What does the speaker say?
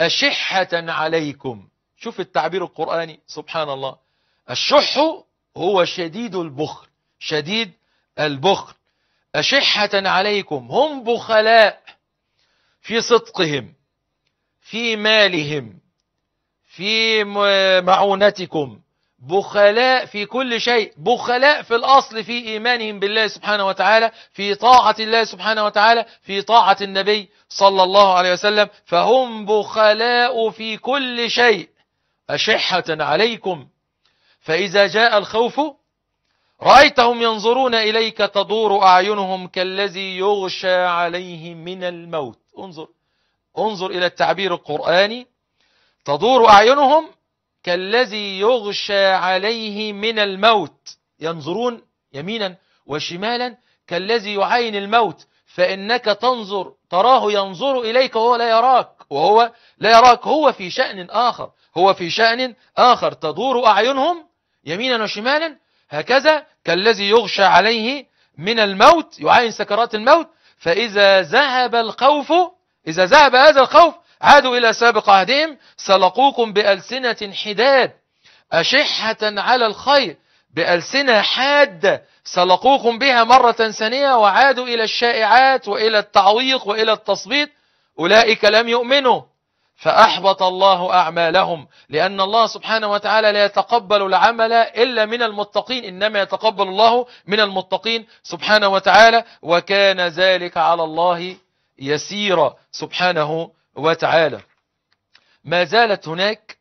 أشحة عليكم شوف التعبير القرآني سبحان الله الشح هو شديد البخل شديد البخل أشحة عليكم هم بخلاء في صدقهم في مالهم في معونتكم بخلاء في كل شيء بخلاء في الأصل في إيمانهم بالله سبحانه وتعالى في طاعة الله سبحانه وتعالى في طاعة النبي صلى الله عليه وسلم فهم بخلاء في كل شيء أشحة عليكم فإذا جاء الخوف رأيتهم ينظرون إليك تدور أعينهم كالذي يغشى عليه من الموت انظر انظر إلى التعبير القرآني تدور أعينهم كالذي يغشى عليه من الموت ينظرون يمينا وشمالا كالذي يعاين الموت فإنك تنظر تراه ينظر إليك وهو لا يراك وهو لا يراك هو في شأن آخر هو في شأن آخر تدور أعينهم يمينا وشمالا هكذا كالذي يغشى عليه من الموت يعاين سكرات الموت فإذا ذهب الخوف إذا ذهب هذا الخوف عادوا إلى سابق عهدهم سلقوكم بألسنة حداد أشحة على الخير بألسنة حادة سلقوكم بها مرة ثانية وعادوا إلى الشائعات وإلى التعويق وإلى التصبيط أولئك لم يؤمنوا فأحبط الله أعمالهم لأن الله سبحانه وتعالى لا يتقبل العمل إلا من المتقين إنما يتقبل الله من المتقين سبحانه وتعالى وكان ذلك على الله يسيرا سبحانه وتعالى ما زالت هناك